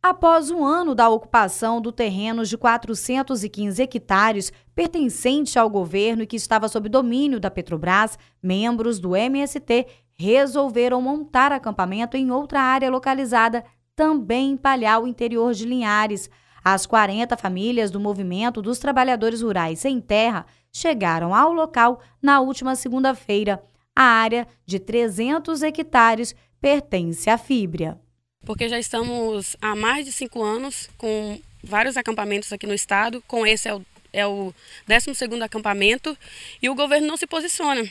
Após um ano da ocupação do terreno de 415 hectares pertencente ao governo e que estava sob domínio da Petrobras, membros do MST resolveram montar acampamento em outra área localizada, também em palhao interior de Linhares. As 40 famílias do Movimento dos Trabalhadores Rurais Sem Terra chegaram ao local na última segunda-feira. A área de 300 hectares pertence à Fibria porque já estamos há mais de cinco anos com vários acampamentos aqui no estado, com esse é o, é o 12º acampamento, e o governo não se posiciona.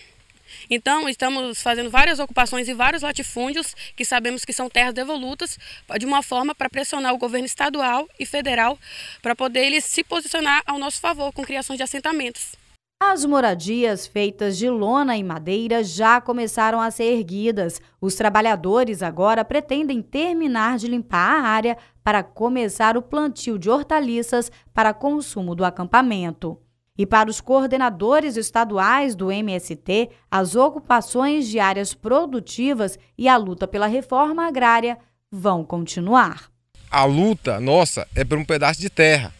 Então, estamos fazendo várias ocupações e vários latifúndios, que sabemos que são terras devolutas, de uma forma para pressionar o governo estadual e federal para poder eles se posicionar ao nosso favor com criações de assentamentos. As moradias feitas de lona e madeira já começaram a ser erguidas. Os trabalhadores agora pretendem terminar de limpar a área para começar o plantio de hortaliças para consumo do acampamento. E para os coordenadores estaduais do MST, as ocupações de áreas produtivas e a luta pela reforma agrária vão continuar. A luta nossa é por um pedaço de terra,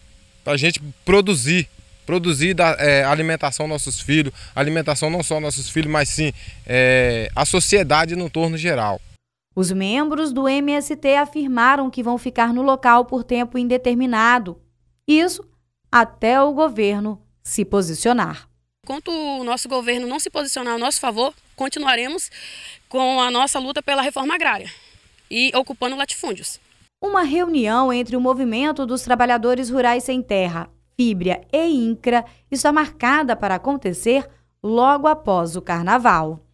para a gente produzir Produzir é, alimentação aos nossos filhos, alimentação não só aos nossos filhos, mas sim é, a sociedade no torno geral. Os membros do MST afirmaram que vão ficar no local por tempo indeterminado. Isso até o governo se posicionar. Enquanto o nosso governo não se posicionar a nosso favor, continuaremos com a nossa luta pela reforma agrária e ocupando latifúndios. Uma reunião entre o Movimento dos Trabalhadores Rurais Sem Terra Fíbria e INCRA está marcada para acontecer logo após o Carnaval.